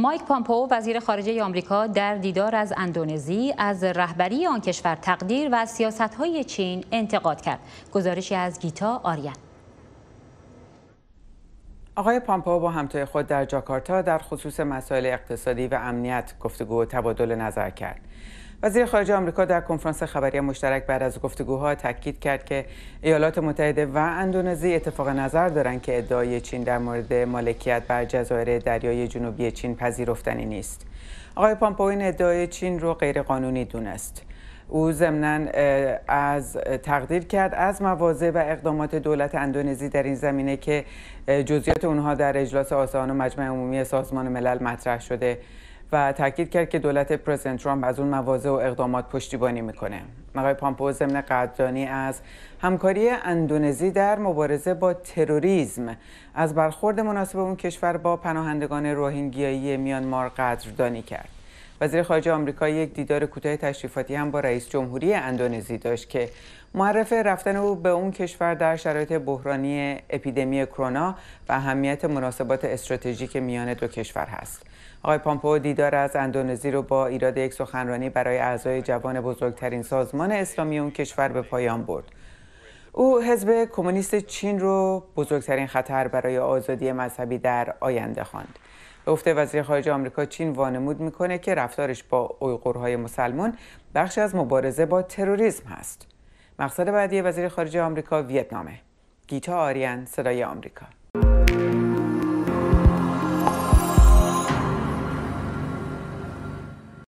مایک پامپو وزیر خارجه آمریکا در دیدار از اندونزی از رهبری آن کشور تقدیر و های چین انتقاد کرد گزارشی از گیتا آریان آقای پامپو با همتای خود در جاکارتا در خصوص مسائل اقتصادی و امنیت گفتگو و تبادل نظر کرد وزیر خارجه آمریکا در کنفرانس خبری مشترک بعد از گفتگوها تاکید کرد که ایالات متحده و اندونزی اتفاق نظر دارند که ادعای چین در مورد مالکیت بر جزایر دریای جنوبی چین پذیرفتنی نیست. آقای پامپو این ادعای چین رو غیرقانونی دونست. او ضمنا از تقدیر کرد از مواضع و اقدامات دولت اندونزی در این زمینه که جزئیات اونها در اجلاس آسان و مجمع عمومی سازمان ملل مطرح شده و تاکید کرد که دولت پرزیدنت ترامپ از اون مواضع و اقدامات پشتیبانی میکنه آقای پامپو ضمن قدردانی از همکاری اندونزی در مبارزه با تروریزم از برخورد مناسب اون کشور با پناهندگان روهینگیایی میانمار قدردانی کرد وزیر خارجه آمریکا یک دیدار کوتاه تشریفاتی هم با رئیس جمهوری اندونزی داشت که معرف رفتن او به اون کشور در شرایط بحرانی اپیدمی کرونا و اهمیت مناسبات استراتژیک میان دو کشور هست. آقای پامپو دیدار از اندونزی رو با ایراد یک سخنرانی برای اعضای جوان بزرگترین سازمان اسلامی اون کشور به پایان برد. او حزب کمونیست چین رو بزرگترین خطر برای آزادی مذهبی در آینده خواند. گفته وزیر خارجه آمریکا چین وانمود میکنه که رفتارش با اویغورهای مسلمان بخشی از مبارزه با تروریسم هست. مقصد بعدی وزیر خارجه آمریکا ویتنامه. گیتا آریان صدای آمریکا